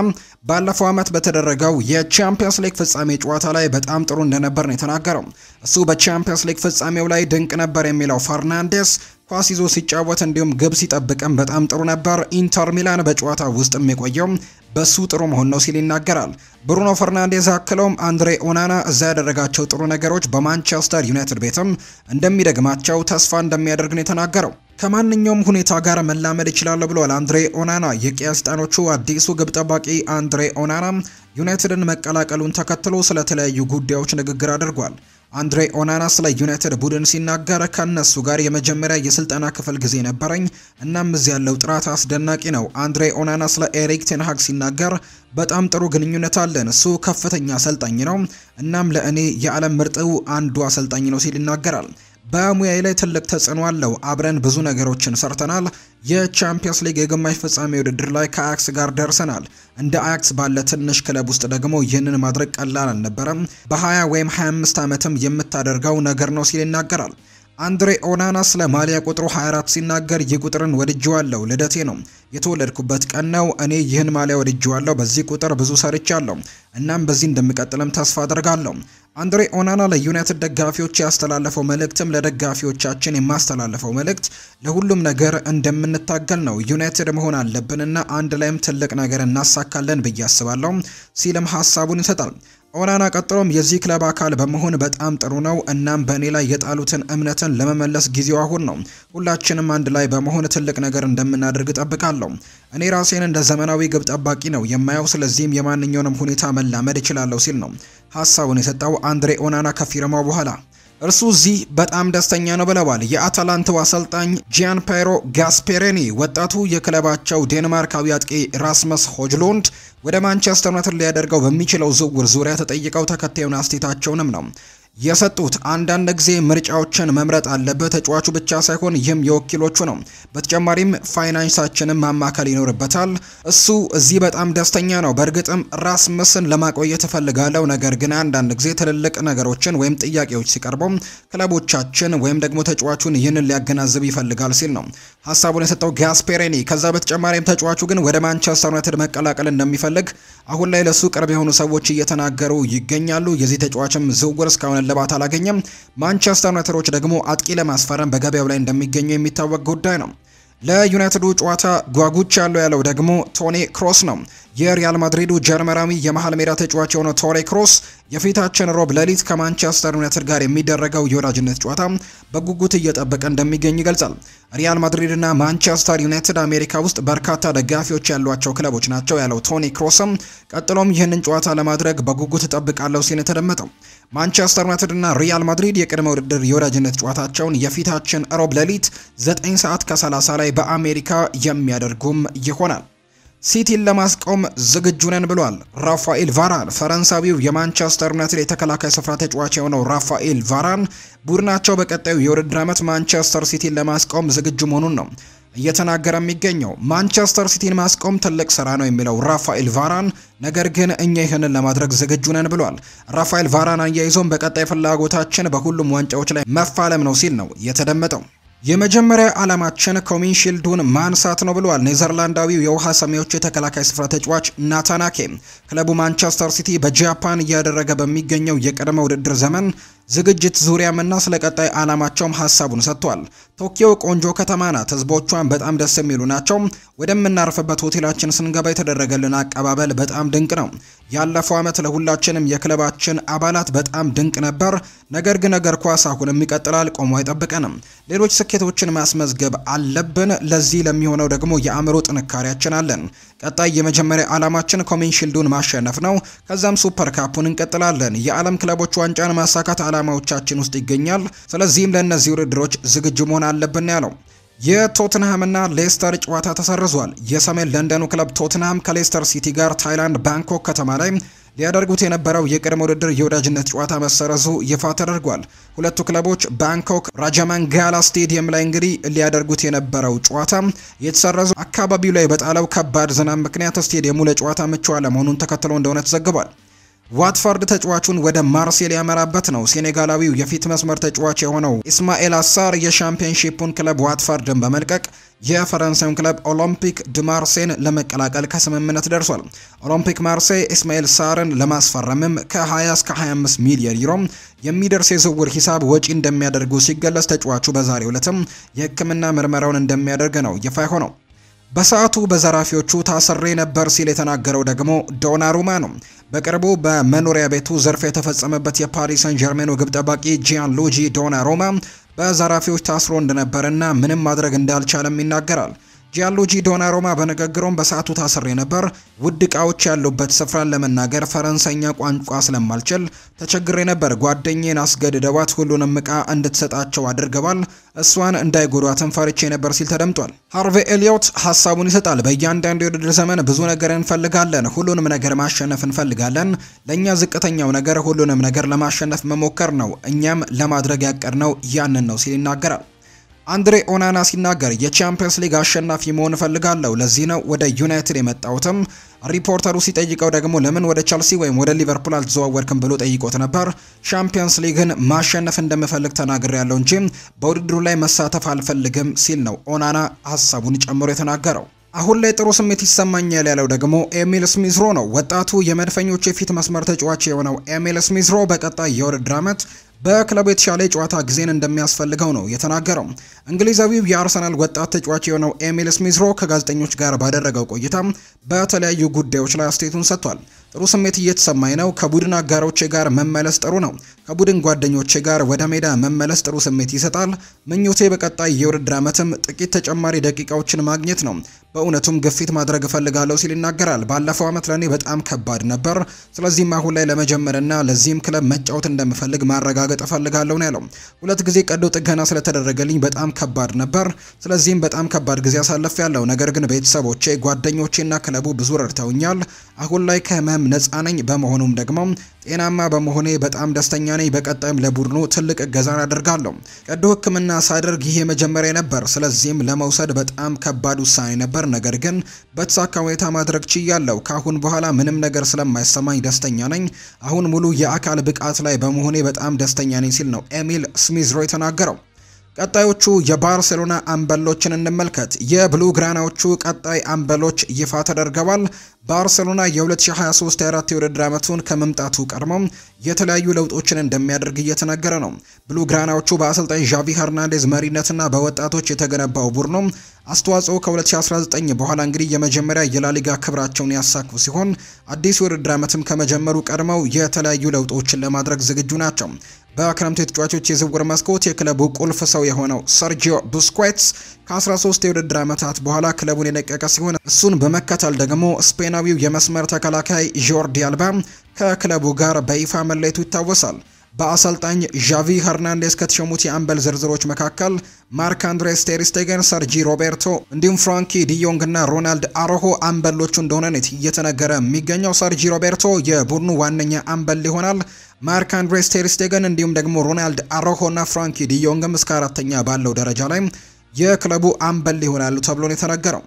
ባለፈው ዓመት በተደረገው የቻምፒየንስ ሊግ ፍጻሜ ጨዋታ ላይ በጣም ጥሩ እንደነበር ነው የተናገረው። እሱ በቻምፒየንስ ሊግ ፍጻሜው ላይ ድንቅ ነበር የሚለው ፈርናንዴስ ኳስ ይዞ ሲጫወት እንዲሁም ግብ ሲጠብቅም በጣም ጥሩ ነበር። ኢንተር ሚላን በጨዋታ ውስጥ የሚቆየው በሱ ጥሩ መሆን ነው ሲል ይናገራል። ብሩኖ ፈርናንዴዝ አክለውም አንድሬ ኦናና እዛ ያደረጋቸው ጥሩ ነገሮች በማንቸስተር ዩናይትድ ቤትም እንደሚደግማቸው ተስፋ እንደሚያደርግ ነው የተናገረው። ከማንኛውም ሁኔታ ጋር መላመድ ይችላለሁ ብሏል አንድሬ ኦናና። የቀያስጣኖቹ አዲሱ ግብ ጠባቂ አንድሬ ኦናና ዩናይትድን መቀላቀሉን ተከትሎ ስለተለያዩ ጉዳዮች ንግግር አድርጓል። አንድሬ ኦናና ስለ ዩናይትድ ቡድን ሲናገር ከነሱ ጋር የመጀመሪያ የስልጠና ክፍል ጊዜ ነበረኝ። እናም እዚህ ያለው ጥራት አስደናቂ ነው። አንድሬ ኦናና ስለ ኤሪክ ቴንሃግ ሲናገር በጣም ጥሩ ግንኙነት አለን። እሱ ከፍተኛ አሰልጣኝ ነው። እናም ለእኔ የዓለም ምርጥው አንዱ አሰልጣኝ ነው ሲል ይናገራል። በሙያዬ ላይ ትልቅ ተጽዕኖ አለው። አብረን ብዙ ነገሮችን ሰርተናል። የቻምፒየንስ ሊግ የግማሽ ፍጻሜ ውድድር ላይ ከአያክስ ጋር ደርሰናል። እንደ አያክስ ባለ ትንሽ ክለብ ውስጥ ደግሞ ይህንን ማድረግ ቀላል አልነበረም። በ20 ወይም 25 ዓመትም የምታደርገው ነገር ነው ሲል ይናገራል። አንድሬ ኦናና ስለ ማሊያ ቁጥሩ 24 ሲናገር ይህ ቁጥርን ወድጄዋለሁ። ልደቴ ነው፣ የተወለድኩበት ቀን ነው። እኔ ይህን ማሊያ ወድጄዋለሁ። በዚህ ቁጥር ብዙ ሰርቻለሁ፣ እናም በዚህ እንደምቀጥልም ተስፋ አደርጋለሁ። አንድሬ ኦናና ለዩናይትድ ደጋፊዎች ያስተላለፈው መልእክትም ለደጋፊዎቻችን የማስተላለፈው መልእክት ለሁሉም ነገር እንደምንታገል ነው። ዩናይትድ መሆን አለብንና አንድ ላይም ትልቅ ነገር እናሳካለን ብዬ አስባለሁ ሲልም ሀሳቡን ይሰጣል። ኦናና ቀጥሎም የዚህ ክለብ አካል በመሆን በጣም ጥሩ ነው። እናም በእኔ ላይ የጣሉትን እምነትን ለመመለስ ጊዜው አሁን ነው። ሁላችንም አንድ ላይ በመሆን ትልቅ ነገር እንደምናደርግ እጠብቃለሁ። እኔ ራሴን እንደ ዘመናዊ ግብ ጠባቂ ነው የማየው፣ ስለዚህም የማንኛውንም ሁኔታ መላመድ እችላለሁ ሲል ነው ሀሳቡን የሰጠው አንድሬ ኦናና ከፊርማው በኋላ እርሱ እዚህ በጣም ደስተኛ ነው ብለዋል የአታላንታው አሰልጣኝ ጂያን ፓይሮ ጋስፔሬኒ። ወጣቱ የክለባቸው ዴንማርካዊ አጥቂ ራስመስ ሆጅሉንድ ወደ ማንቸስተር ዩናይትድ ሊያደርገው በሚችለው ዝውውር ዙሪያ ተጠይቀው ተከታዩን አስቴታቸውንም ነው የሰጡት አንዳንድ ጊዜ ምርጫዎችን መምረጥ አለበት ተጫዋቹ ብቻ ሳይሆን ይህም የወኪሎቹ ነው። በተጨማሪም ፋይናንሳችንን ማማከል ይኖርበታል። እሱ እዚህ በጣም ደስተኛ ነው። በእርግጥም ራስምስን ለማቆየት እፈልጋለሁ፣ ነገር ግን አንዳንድ ጊዜ ትልልቅ ነገሮችን ወይም ጥያቄዎች ሲቀርቡ ክለቦቻችን ወይም ደግሞ ተጫዋቹን ይህንን ሊያገናዝብ ይፈልጋል ሲል ነው ሀሳቡን የሰጠው ጋስፔሬኒ። ከዛ በተጨማሪም ተጫዋቹ ግን ወደ ማንቸስተር ዩናይትድ መቀላቀል እንደሚፈልግ አሁን ላይ ለእሱ ቅርብ የሆኑ ሰዎች እየተናገሩ ይገኛሉ። የዚህ ተጫዋችም ዝውውር እስካሁን እልባት አላገኘም። ማንቸስተር ዩናይትዶች ደግሞ አጥቂ ለማስፈረም በገበያው ላይ እንደሚገኙ የሚታወቅ ጉዳይ ነው። ለዩናይትዱ ጨዋታ ጓጉች ያለው ያለው ደግሞ ቶኒ ክሮስ ነው። የሪያል ማድሪዱ ጀርመናዊ የመሀል ሜዳ ተጫዋች የሆነው ቶኒ ክሮስ የፊታችን ሮብ ሌሊት ከማንቸስተር ዩናይትድ ጋር የሚደረገው የወዳጅነት ጨዋታ በጉጉት እየጠበቀ እንደሚገኝ ይገልጻል። ሪያል ማድሪድና ማንቸስተር ዩናይትድ አሜሪካ ውስጥ በርካታ ደጋፊዎች ያሏቸው ክለቦች ናቸው ያለው ቶኒ ክሮስም ቀጥሎም ይህንን ጨዋታ ለማድረግ በጉጉት እጠብቃለሁ ሲል የተደመጠው ማንቸስተር ዩናይትድ እና ሪያል ማድሪድ የቅድመ ውድድር የወዳጅነት ጨዋታቸውን የፊታችን ሮብ ሌሊት 9 ሰዓት ከ30 ላይ በአሜሪካ የሚያደርጉም ይሆናል። ሲቲን ለማስቆም ዝግጁ ነን ብሏል ራፋኤል ቫራን። ፈረንሳዊው የማንቸስተር ዩናይትድ የተከላካይ ስፍራ ተጫዋች የሆነው ራፋኤል ቫራን ቡድናቸው በቀጣዩ የውድድር ዓመት ማንቸስተር ሲቲን ለማስቆም ዝግጁ መሆኑን ነው እየተናገረ የሚገኘው ማንቸስተር ሲቲን ማስቆም ትልቅ ስራ ነው የሚለው ራፋኤል ቫራን፣ ነገር ግን እኛ ይህንን ለማድረግ ዝግጁ ነን ብሏል። ራፋኤል ቫራን አያይዞም በቀጣይ ፍላጎታችን በሁሉም ዋንጫዎች ላይ መፋለም ነው ሲል ነው የተደመጠው። የመጀመሪያ ዓላማችን ኮሚን ሺልዱን ማንሳት ነው ብለዋል ኔዘርላንዳዊው የውሃ ሰማዮች የተከላካይ ስፍራ ተጫዋች ናታናኬ። ክለቡ ማንቸስተር ሲቲ በጃፓን እያደረገ በሚገኘው የቅድመ ውድድር ዘመን ዝግጅት ዙሪያምና ስለ ቀጣይ ዓላማቸውም ሀሳቡን ሰጥቷል። ቶኪዮ ቆንጆ ከተማ ናት። ህዝቦቿን በጣም ደስ የሚሉ ናቸው። ወደምናርፍበት ሆቴላችን ስንገባ የተደረገልን አቀባበል በጣም ድንቅ ነው። ያለፈው ዓመት ለሁላችንም የክለባችን አባላት በጣም ድንቅ ነበር። ነገር ግን እግር ኳስ አሁንም ይቀጥላል፣ ቆሞ አይጠብቀንም። ሌሎች ስኬቶችን ማስመዝገብ አለብን። ለዚህ ለሚሆነው ደግሞ የአእምሮ ጥንካሬያችን አለን። ቀጣይ የመጀመሪያ ዓላማችን ኮሜን ሺልዱን ማሸነፍ ነው። ከዛም ሱፐር ካፑን እንቀጥላለን። የዓለም ክለቦች ዋንጫን ማሳካት ዓላማዎቻችን ውስጥ ይገኛል። ስለዚህም ለእነዚህ ውድድሮች ዝግጁ መሆን አለብን ያለው የቶትንሃምና ሌስተር ጨዋታ ተሰርዟል። የሰሜን ለንደኑ ክለብ ቶትንሃም ከሌስተር ሲቲ ጋር ታይላንድ ባንኮክ ከተማ ላይ ሊያደርጉት የነበረው የቅድመ ውድድር የወዳጅነት ጨዋታ መሰረዙ ይፋ ተደርጓል። ሁለቱ ክለቦች ባንኮክ ራጃማንጋላ ስቴዲየም ላይ እንግዲህ ሊያደርጉት የነበረው ጨዋታ የተሰረዙ አካባቢው ላይ በጣለው ከባድ ዝናብ ምክንያት ስቴዲየሙ ለጨዋታ ምቹ አለመሆኑን ተከትሎ እንደሆነ ተዘግቧል። ዋትፈርድ ተጫዋቹን ወደ ማርሴል ያመራበት ነው። ሴኔጋላዊው የፊት መስመር ተጫዋች የሆነው ኢስማኤል አሳር የሻምፒዮንሺፑን ክለብ ዋትፈርድን በመልቀቅ የፈረንሳዩን ክለብ ኦሎምፒክ ድ ማርሴን ለመቀላቀል ከስምምነት ደርሷል። ኦሎምፒክ ማርሴይ ኢስማኤል ሳርን ለማስፈረምም ከ20 እስከ 25 ሚሊዮን ዩሮ የሚደርስ የዝውውር ሂሳብ ወጪ እንደሚያደርጉ ሲገለጽ፣ ተጫዋቹ በዛሬው ዕለትም የሕክምና ምርመራውን እንደሚያደርግ ነው ይፋ የሆነው። በሰዓቱ በዘራፊዎቹ ታስሬ ነበር ሲል የተናገረው ደግሞ ዶናሩማ ነው። በቅርቡ በመኖሪያ ቤቱ ዝርፍ የተፈጸመበት የፓሪስ ሰን ጀርሜኑ ግብ ጠባቂ ጂያን ሉጂ ዶናሩማ በዘራፊዎች ታስሮ እንደነበርና ምንም ማድረግ እንዳልቻለም ይናገራል። ጂያንሉጂ ዶናሮማ በንግግሩም በሰዓቱ ታስሬ ነበር። ውድ እቃዎች ያሉበት ስፍራን ለመናገር ፈረንሳይኛ ቋንቋ ስለማልችል ተቸግሬ ነበር። ጓደኛዬን አስገድደዋት ሁሉንም እቃ እንድትሰጣቸው አድርገዋል። እሷን እንዳይጎዷትን ፈርቼ ነበር ሲል ተደምጧል። ሃርቬ ኤሊዮት ሀሳቡን ይሰጣል። በእያንዳንዱ የውድድር ዘመን ብዙ ነገር እንፈልጋለን። ሁሉንም ነገር ማሸነፍ እንፈልጋለን። ለእኛ ዝቅተኛው ነገር ሁሉንም ነገር ለማሸነፍ መሞከር ነው። እኛም ለማድረግ ያቀድነው ያንን ነው ሲል ይናገራል። አንድሬ ኦናና ሲናገር የቻምፒየንስ ሊግ አሸናፊ መሆን እፈልጋለሁ። ለዚህ ነው ወደ ዩናይትድ የመጣሁትም። ሪፖርተሩ ሲጠይቀው ደግሞ ለምን ወደ ቸልሲ ወይም ወደ ሊቨርፑል አልተዘዋወርክም ብሎ ጠይቆት ነበር። ቻምፒየንስ ሊግን ማሸነፍ እንደምፈልግ ተናግሬ ያለው እንጂ በውድድሩ ላይ መሳተፍ አልፈልግም ሲል ነው ኦናና ሀሳቡን ጨምሮ የተናገረው። አሁን ላይ ጥሩ ስሜት ይሰማኛል ያለው ደግሞ ኤሚል ስሚዝሮ ነው። ወጣቱ የመድፈኞች የፊት መስመር ተጫዋች የሆነው ኤሚል ስሚዝሮ በቀጣይ የውድድር ዓመት በክለቡ የተሻለ የጨዋታ ጊዜን እንደሚያስፈልገው ነው የተናገረው። እንግሊዛዊው የአርሰናል ወጣት ተጫዋች የሆነው ኤሚል ስሚዝሮ ከጋዜጠኞች ጋር ባደረገው ቆይታ በተለያዩ ጉዳዮች ላይ አስተያየቱን ሰጥቷል። ጥሩ ስሜት እየተሰማኝ ነው። ከቡድን አጋሮቼ ጋር መመለስ ጥሩ ነው። ከቡድን ጓደኞቼ ጋር ወደ ሜዳ መመለስ ጥሩ ስሜት ይሰጣል። ምኞቴ በቀጣይ የውድድር ዓመትም ጥቂት ተጨማሪ ደቂቃዎችን ማግኘት ነው። በእውነቱም ግፊት ማድረግ እፈልጋለሁ ሲል ይናገራል። ባለፈው ዓመት ለእኔ በጣም ከባድ ነበር። ስለዚህም አሁን ላይ ለመጀመርና ለዚህም ክለብ መጫወት እንደምፈልግ ማረጋገጥ እፈልጋለሁ ነው ያለው። ሁለት ጊዜ ቀዶ ጥገና ስለተደረገልኝ በጣም ከባድ ነበር። ስለዚህም በጣም ከባድ ጊዜ አሳለፍ ያለው ነገር ግን ቤተሰቦቼ፣ ጓደኞቼና ክለቡ ብዙ ረድተውኛል። አሁን ላይ ከህመም ነፃ ነኝ። በመሆኑም ደግሞ ጤናማ በመሆኔ በጣም ደስተኛ ነኝ። በቀጣይም ለቡድኑ ትልቅ እገዛን አደርጋለሁ። ቀዶ ሕክምና ሳደርግ ይህ የመጀመሪያ ነበር። ስለዚህም ለመውሰድ በጣም ከባድ ውሳኔ ነበር። ነበር፣ ነገር ግን በተሳካ ሁኔታ ማድረግ ችያለሁ። ከአሁን በኋላ ምንም ነገር ስለማይሰማኝ ደስተኛ ነኝ። አሁን ሙሉ የአካል ብቃት ላይ በመሆኔ በጣም ደስተኛ ነኝ ሲል ነው ኤሚል ስሚዝሮ የተናገረው። ቀጣዮቹ የባርሴሎና አምበሎችን እንመልከት። የብሉ ግራናዎቹ ቀጣይ አምበሎች ይፋ ተደርገዋል። ባርሴሎና የ2023 የአራት የውድድር ዓመቱን ከመምጣቱ ቀድሞ የተለያዩ ለውጦችን እንደሚያደርግ እየተነገረ ነው። ብሉ ግራናዎቹ በአሰልጣኝ ዣቪ ሄርናንዴዝ መሪነትና በወጣቶች የተገነባው ቡድኑ አስተዋጽኦ ከ2019 በኋላ እንግዲህ የመጀመሪያ የላሊጋ ክብራቸውን ያሳኩ ሲሆን አዲስ የውድድር ዓመትም ከመጀመሩ ቀድመው የተለያዩ ለውጦችን ለማድረግ ዝግጁ ናቸው። በክረምቱ የተጫዋቾች የዝውውር መስኮት የክለቡ ቁልፍ ሰው የሆነው ሰርጂዮ ቡስኳትስ ከ13 የውድድር ዓመታት በኋላ ክለቡን የለቀቀ ሲሆን እሱን በመከተል ደግሞ ስፔናዊው የመስመር ተከላካይ ጆርዲ አልባ ከክለቡ ጋር በይፋ መለየቱ ይታወሳል። በአሰልጣኝ ዣቪ ሄርናንዴስ ከተሸሙት የአምበል ዝርዝሮች መካከል ማርክ አንድሬ ስቴሪስቴገን፣ ሰርጂ ሮቤርቶ እንዲሁም ፍራንኪ ዲዮንግ እና ሮናልድ አሮሆ አምበሎቹ እንደሆነ እየተነገረ የሚገኘው ሰርጂ ሮቤርቶ የቡድኑ ዋነኛ አምበል ይሆናል። ማርክ አንድሬስ ቴርስቴገን እንዲሁም ደግሞ ሮናልድ አሮሆና ፍራንኪ ዲዮንግም እስከ አራተኛ ባለው ደረጃ ላይ የክለቡ አምበል ይሆናሉ ተብሎ ነው የተነገረው።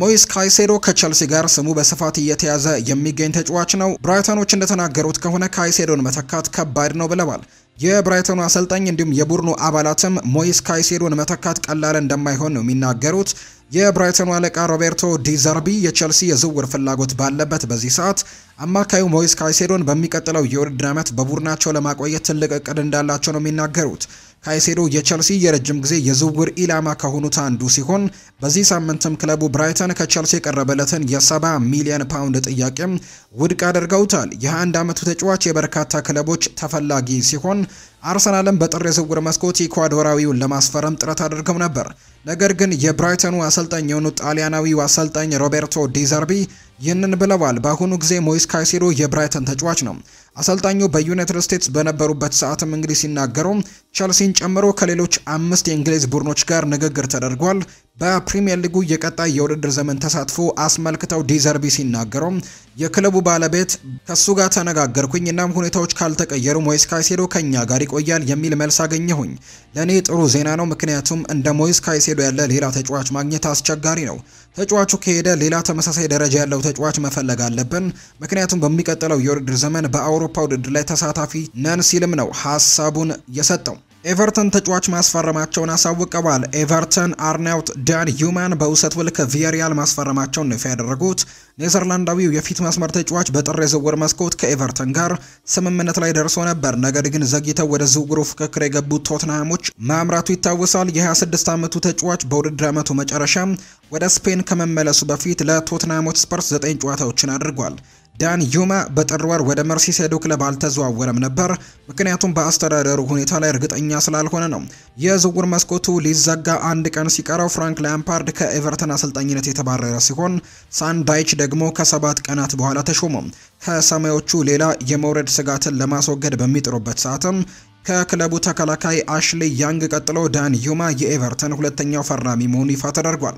ሞይስ ካይሴዶ ከቸልሲ ጋር ስሙ በስፋት እየተያዘ የሚገኝ ተጫዋች ነው። ብራይተኖች እንደተናገሩት ከሆነ ካይሴዶን መተካት ከባድ ነው ብለዋል። የብራይተኑ አሰልጣኝ እንዲሁም የቡድኑ አባላትም ሞይስ ካይሴዶን መተካት ቀላል እንደማይሆን ነው የሚናገሩት። የብራይተኑ አለቃ ሮቤርቶ ዲዘርቢ የቸልሲ የዝውውር ፍላጎት ባለበት በዚህ ሰዓት አማካዩ ሞይስ ካይሴዶን በሚቀጥለው የውድድር ዓመት በቡድናቸው ለማቆየት ትልቅ እቅድ እንዳላቸው ነው የሚናገሩት። ካይሴዶ የቸልሲ የረጅም ጊዜ የዝውውር ኢላማ ከሆኑት አንዱ ሲሆን በዚህ ሳምንትም ክለቡ ብራይተን ከቸልሲ የቀረበለትን የ70 ሚሊዮን ፓውንድ ጥያቄም ውድቅ አድርገውታል። የ21 ዓመቱ ተጫዋች የበርካታ ክለቦች ተፈላጊ ሲሆን አርሰናልም በጥር የዝውውር መስኮት ኢኳዶራዊውን ለማስፈረም ጥረት አድርገው ነበር። ነገር ግን የብራይተኑ አሰልጣኝ የሆኑት ጣሊያናዊው አሰልጣኝ ሮቤርቶ ዲዘርቢ ይህንን ብለዋል። በአሁኑ ጊዜ ሞይስ ካይሴዶ የብራይተን ተጫዋች ነው። አሰልጣኙ በዩናይትድ ስቴትስ በነበሩበት ሰዓትም እንግዲህ ሲናገሩ ቸልሲን ጨምሮ ከሌሎች አምስት የእንግሊዝ ቡድኖች ጋር ንግግር ተደርጓል። በፕሪምየር ሊጉ የቀጣይ የውድድር ዘመን ተሳትፎ አስመልክተው ዲዘርቢ ሲናገሩ የክለቡ ባለቤት ከሱ ጋር ተነጋገርኩኝ፣ እናም ሁኔታዎች ካልተቀየሩ ሞይስ ካይሴዶ ከኛ ጋር ይቆያል የሚል መልስ አገኘሁኝ። ለእኔ ጥሩ ዜና ነው፣ ምክንያቱም እንደ ሞይስ ካይሴዶ ያለ ሌላ ተጫዋች ማግኘት አስቸጋሪ ነው። ተጫዋቹ ከሄደ ሌላ ተመሳሳይ ደረጃ ያለው ተጫዋች መፈለግ አለብን፣ ምክንያቱም በሚቀጥለው የውድድር ዘመን በአውሮ የአውሮፓ ውድድር ላይ ተሳታፊ ነን ሲልም ነው ሀሳቡን የሰጠው። ኤቨርተን ተጫዋች ማስፈረማቸውን አሳውቀዋል። ኤቨርተን አርናውት ዳን ዩማን በውሰት ውል ከቪያሪያል ማስፈረማቸውን ይፋ ያደረጉት ኔዘርላንዳዊው የፊት መስመር ተጫዋች በጥር የዝውውር መስኮት ከኤቨርተን ጋር ስምምነት ላይ ደርሶ ነበር። ነገር ግን ዘግይተው ወደ ዝውውሩ ፍክክር የገቡት ቶትንሃሞች ማምራቱ ይታወሳል። የ26 ዓመቱ ተጫዋች በውድድር ዓመቱ መጨረሻ ወደ ስፔን ከመመለሱ በፊት ለቶትናሞች ስፐርስ 9 ጨዋታዎችን አድርጓል። ዳን ዩማ በጥር ወር ወደ መርሲሴዶ ክለብ አልተዘዋወረም ነበር፣ ምክንያቱም በአስተዳደሩ ሁኔታ ላይ እርግጠኛ ስላልሆነ ነው። የዝውውር መስኮቱ ሊዘጋ አንድ ቀን ሲቀረው ፍራንክ ላምፓርድ ከኤቨርተን አሰልጣኝነት የተባረረ ሲሆን ሳንዳይች ደግሞ ከሰባት ቀናት በኋላ ተሾመ። ከሰማዮቹ ሌላ የመውረድ ስጋትን ለማስወገድ በሚጥሩበት ሰዓትም ከክለቡ ተከላካይ አሽሌ ያንግ ቀጥሎ ዳን ዩማ የኤቨርተን ሁለተኛው ፈራሚ መሆኑ ይፋ ተደርጓል።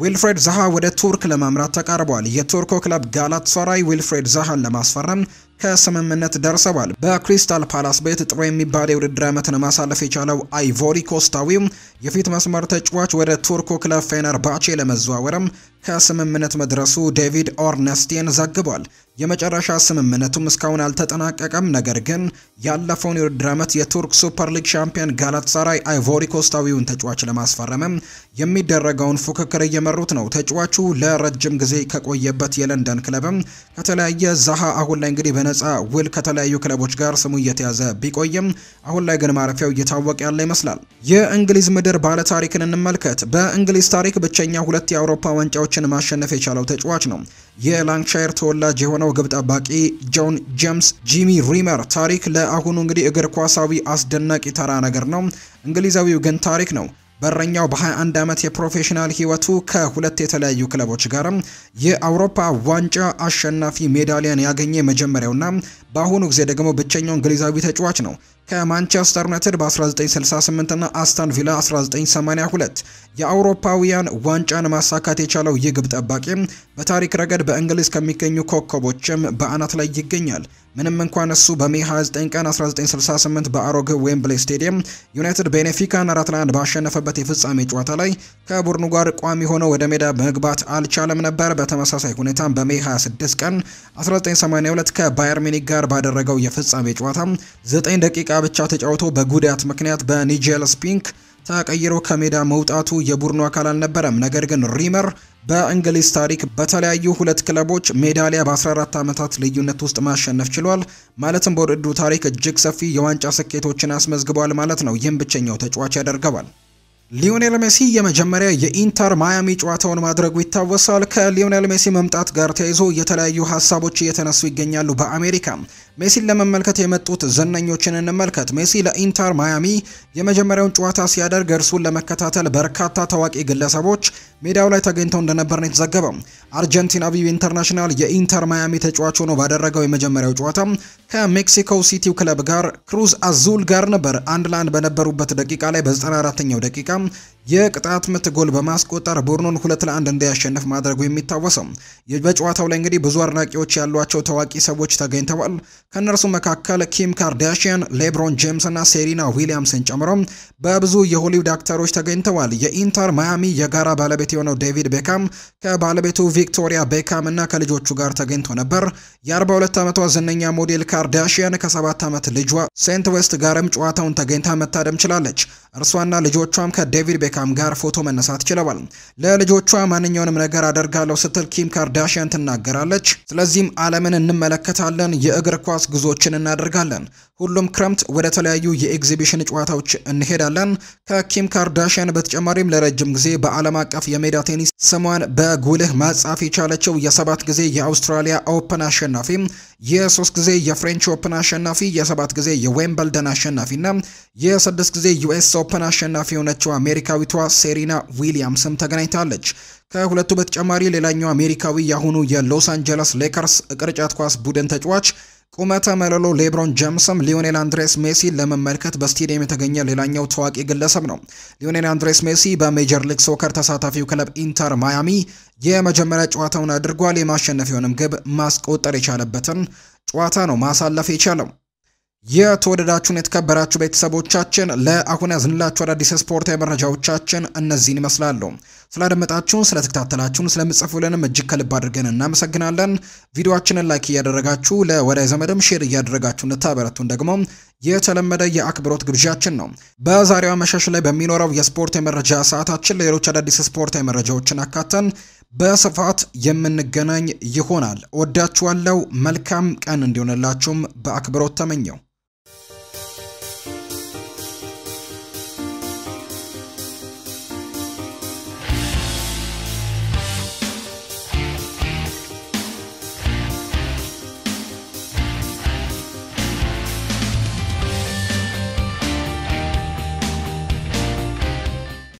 ዊልፍሬድ ዛሃ ወደ ቱርክ ለማምራት ተቃርቧል። የቱርኮ ክለብ ጋላት ዊልፍሬድ ዛሃን ለማስፈረም ከስምምነት ደርሰዋል። በክሪስታል ፓላስ ቤት ጥሩ የሚባል የውድድር ዓመትን ማሳለፍ የቻለው አይቮሪ ኮስታዊው የፊት መስመር ተጫዋች ወደ ቱርኮ ክለብ ፌነርባቼ ለመዘዋወርም ከስምምነት መድረሱ ዴቪድ ኦርነስቴን ዘግቧል። የመጨረሻ ስምምነቱም እስካሁን አልተጠናቀቀም። ነገር ግን ያለፈውን የውድድር ዓመት የቱርክ ሱፐር ሊግ ሻምፒዮን ጋላትሳራይ አይቮሪኮስታዊውን ተጫዋች ለማስፈረምም የሚደረገውን ፉክክር እየመሩት ነው። ተጫዋቹ ለረጅም ጊዜ ከቆየበት የለንደን ክለብም ከተለያየ ዛሃ አሁን ላይ እንግዲህ በነፃ ውል ከተለያዩ ክለቦች ጋር ስሙ እየተያዘ ቢቆይም አሁን ላይ ግን ማረፊያው እየታወቀ ያለ ይመስላል። የእንግሊዝ ምድር ባለታሪክን እንመልከት። በእንግሊዝ ታሪክ ብቸኛ ሁለት የአውሮፓ ዋንጫዎች ጨዋታዎችን ማሸነፍ የቻለው ተጫዋች ነው። የላንክሻየር ተወላጅ የሆነው ግብ ጠባቂ ጆን ጄምስ ጂሚ ሪመር ታሪክ ለአሁኑ እንግዲህ እግር ኳሳዊ አስደናቂ ተራ ነገር ነው። እንግሊዛዊው ግን ታሪክ ነው። በረኛው በ21 ዓመት የፕሮፌሽናል ህይወቱ ከሁለት የተለያዩ ክለቦች ጋር የአውሮፓ ዋንጫ አሸናፊ ሜዳሊያን ያገኘ የመጀመሪያውና በአሁኑ ጊዜ ደግሞ ብቸኛው እንግሊዛዊ ተጫዋች ነው። ከማንቸስተር ዩናይትድ በ1968 እና አስቶን ቪላ 1982 የአውሮፓውያን ዋንጫን ማሳካት የቻለው ይህ ግብ ጠባቂ በታሪክ ረገድ በእንግሊዝ ከሚገኙ ኮከቦችም በአናት ላይ ይገኛል። ምንም እንኳን እሱ በሜ 29 ቀን 1968 በአሮግ ዌምብሌ ስቴዲየም ዩናይትድ ቤኔፊካን አራት ለአንድ ባሸነፈበት የፍጻሜ ጨዋታ ላይ ከቡድኑ ጋር ቋሚ ሆኖ ወደ ሜዳ መግባት አልቻለም ነበር። በተመሳሳይ ሁኔታም በሜ 26 ቀን 1982 ከባየር ሚኒክ ጋር ባደረገው የፍጻሜ ጨዋታ 9 ደቂቃ ብቻ ተጫውቶ በጉዳት ምክንያት በኒጀል ስፒንክ ተቀይሮ ከሜዳ መውጣቱ የቡድኑ አካል አልነበረም። ነገር ግን ሪመር በእንግሊዝ ታሪክ በተለያዩ ሁለት ክለቦች ሜዳሊያ በ14 ዓመታት ልዩነት ውስጥ ማሸነፍ ችሏል። ማለትም በውድድሩ ታሪክ እጅግ ሰፊ የዋንጫ ስኬቶችን አስመዝግቧል ማለት ነው። ይህም ብቸኛው ተጫዋች ያደርገዋል። ሊዮኔል ሜሲ የመጀመሪያ የኢንተር ማያሚ ጨዋታውን ማድረጉ ይታወሳል። ከሊዮኔል ሜሲ መምጣት ጋር ተያይዞ የተለያዩ ሀሳቦች እየተነሱ ይገኛሉ። በአሜሪካ ሜሲን ለመመልከት የመጡት ዝነኞችን እንመልከት። ሜሲ ለኢንተር ማያሚ የመጀመሪያውን ጨዋታ ሲያደርግ እርሱን ለመከታተል በርካታ ታዋቂ ግለሰቦች ሜዳው ላይ ተገኝተው እንደነበር ነው የተዘገበው። አርጀንቲናዊው ኢንተርናሽናል የኢንተር ማያሚ ተጫዋች ሆኖ ባደረገው የመጀመሪያው ጨዋታ ከሜክሲኮ ሲቲው ክለብ ጋር ክሩዝ አዙል ጋር ነበር አንድ ለአንድ በነበሩበት ደቂቃ ላይ በ94ኛው ደቂቃ የቅጣት ምት ጎል በማስቆጠር ቡድኑን ሁለት ለአንድ እንዲያሸንፍ ማድረጉ የሚታወሰው በጨዋታው ላይ እንግዲህ ብዙ አድናቂዎች ያሏቸው ታዋቂ ሰዎች ተገኝተዋል። ከእነርሱ መካከል ኪም ካርዳሽያን፣ ሌብሮን ጄምስ እና ሴሪና ዊሊያምስን ጨምሮ በብዙ የሆሊውድ አክተሮች ተገኝተዋል። የኢንተር ማያሚ የጋራ ባለቤት የሆነው ዴቪድ ቤካም ከባለቤቱ ቪክቶሪያ ቤካም እና ከልጆቹ ጋር ተገኝቶ ነበር። የ42 ዓመቷ ዝነኛ ሞዴል ካርዳሽያን ከሰባት ዓመት ልጇ ሴንት ዌስት ጋርም ጨዋታውን ተገኝታ መታደም ችላለች። እርሷና ልጆቿም ከዴቪድ ቤካም ጋር ፎቶ መነሳት ችለዋል። ለልጆቿ ማንኛውንም ነገር አደርጋለሁ ስትል ኪም ካርዳሽያን ትናገራለች። ስለዚህም ዓለምን እንመለከታለን፣ የእግር ኳስ ጉዞችን እናደርጋለን። ሁሉም ክረምት ወደ ተለያዩ የኤግዚቢሽን ጨዋታዎች እንሄዳለን። ከኪም ካርዳሽያን በተጨማሪም ለረጅም ጊዜ በዓለም አቀፍ የሜዳ ቴኒስ ስሟን በጉልህ ማጻፍ የቻለችው የሰባት ጊዜ የአውስትራሊያ ኦፕን አሸናፊ፣ የሶስት ጊዜ የፍሬንች ኦፕን አሸናፊ፣ የሰባት ጊዜ የዌምበልደን አሸናፊና የስድስት ጊዜ ዩኤስ ኦፕን አሸናፊ የሆነችው አሜሪካዊቷ ሴሪና ዊሊያምስም ተገናኝታለች። ከሁለቱ በተጨማሪ ሌላኛው አሜሪካዊ ያሁኑ የሎስ አንጀለስ ሌከርስ ቅርጫት ኳስ ቡድን ተጫዋች ቁመተ መለሎ ሌብሮን ጀምስም ሊዮኔል አንድሬስ ሜሲ ለመመልከት በስቴዲየም የተገኘ ሌላኛው ታዋቂ ግለሰብ ነው። ሊዮኔል አንድሬስ ሜሲ በሜጀር ሊግ ሶከር ተሳታፊው ክለብ ኢንተር ማያሚ የመጀመሪያ ጨዋታውን አድርጓል። የማሸነፊውንም ግብ ማስቆጠር የቻለበትን ጨዋታ ነው ማሳለፍ የቻለው። የተወደዳችሁን የተከበራችሁ ቤተሰቦቻችን ለአሁን ያዝንላችሁ አዳዲስ ስፖርታዊ መረጃዎቻችን እነዚህን ይመስላሉ። ስላደመጣችሁን፣ ስለተከታተላችሁን፣ ስለምጽፉልንም እጅግ ከልብ አድርገን እናመሰግናለን። ቪዲዮችንን ላይክ እያደረጋችሁ ለወዳጅ ዘመድም ሼር እያደረጋችሁ እንድታበረቱን ደግሞ የተለመደ የአክብሮት ግብዣችን ነው። በዛሬዋ መሻሽ ላይ በሚኖረው የስፖርት የመረጃ ሰዓታችን ሌሎች አዳዲስ ስፖርታዊ መረጃዎችን አካተን በስፋት የምንገናኝ ይሆናል። ወዳችኋለሁ። መልካም ቀን እንዲሆንላችሁም በአክብሮት ተመኘው።